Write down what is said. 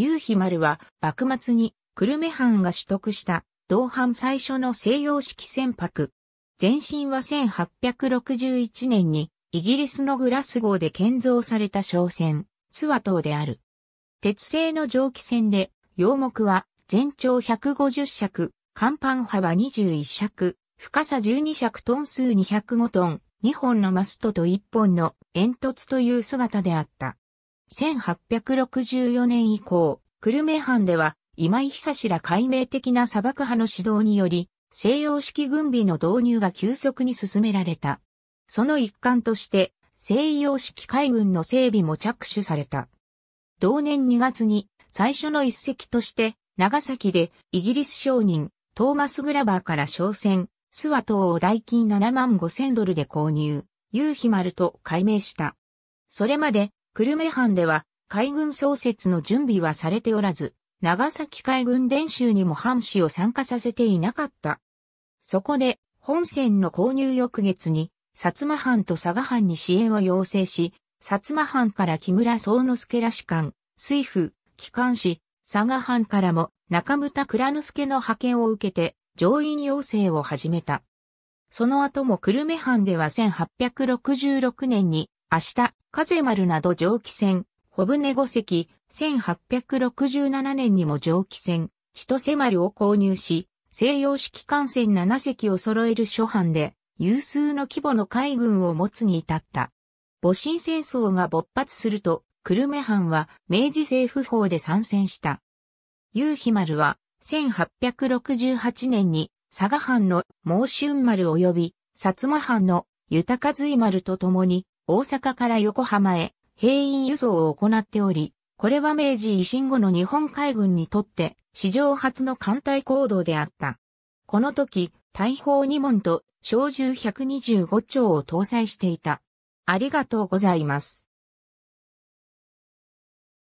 夕日丸は幕末に久留米藩が取得した同藩最初の西洋式船舶。前身は1861年にイギリスのグラスゴーで建造された商船、スワ島である。鉄製の蒸気船で、洋木は全長150尺、甲板幅21尺、深さ12尺トン数205トン、2本のマストと1本の煙突という姿であった。1864年以降、久留米藩では今井久志ら解明的な砂漠派の指導により、西洋式軍備の導入が急速に進められた。その一環として、西洋式海軍の整備も着手された。同年2月に最初の一隻として、長崎でイギリス商人、トーマス・グラバーから商船、スワ島を代金7万5千ドルで購入、夕日丸と改名した。それまで久留米藩では海軍創設の準備はされておらず、長崎海軍練習にも藩士を参加させていなかった。そこで、本船の購入翌月に、薩摩藩と佐賀藩に支援を要請し、薩摩藩から木村宗之助ら士官、水夫、機関士、佐賀藩からも中村倉之助の派遣を受けて、上院要請を始めた。その後も久留米藩では1866年に明日、風丸など蒸気船、小舟5隻、1867年にも蒸気船、千歳丸を購入し、西洋式艦船7隻を揃える諸藩で、有数の規模の海軍を持つに至った。戊辰戦争が勃発すると、久留米藩は明治政府法で参戦した。夕日丸は、1868年に佐賀藩の毛春丸及び、薩摩藩の豊か髄丸と共に大阪から横浜へ兵員輸送を行っており、これは明治維新後の日本海軍にとって史上初の艦隊行動であった。この時、大砲2門と小銃125丁を搭載していた。ありがとうございます。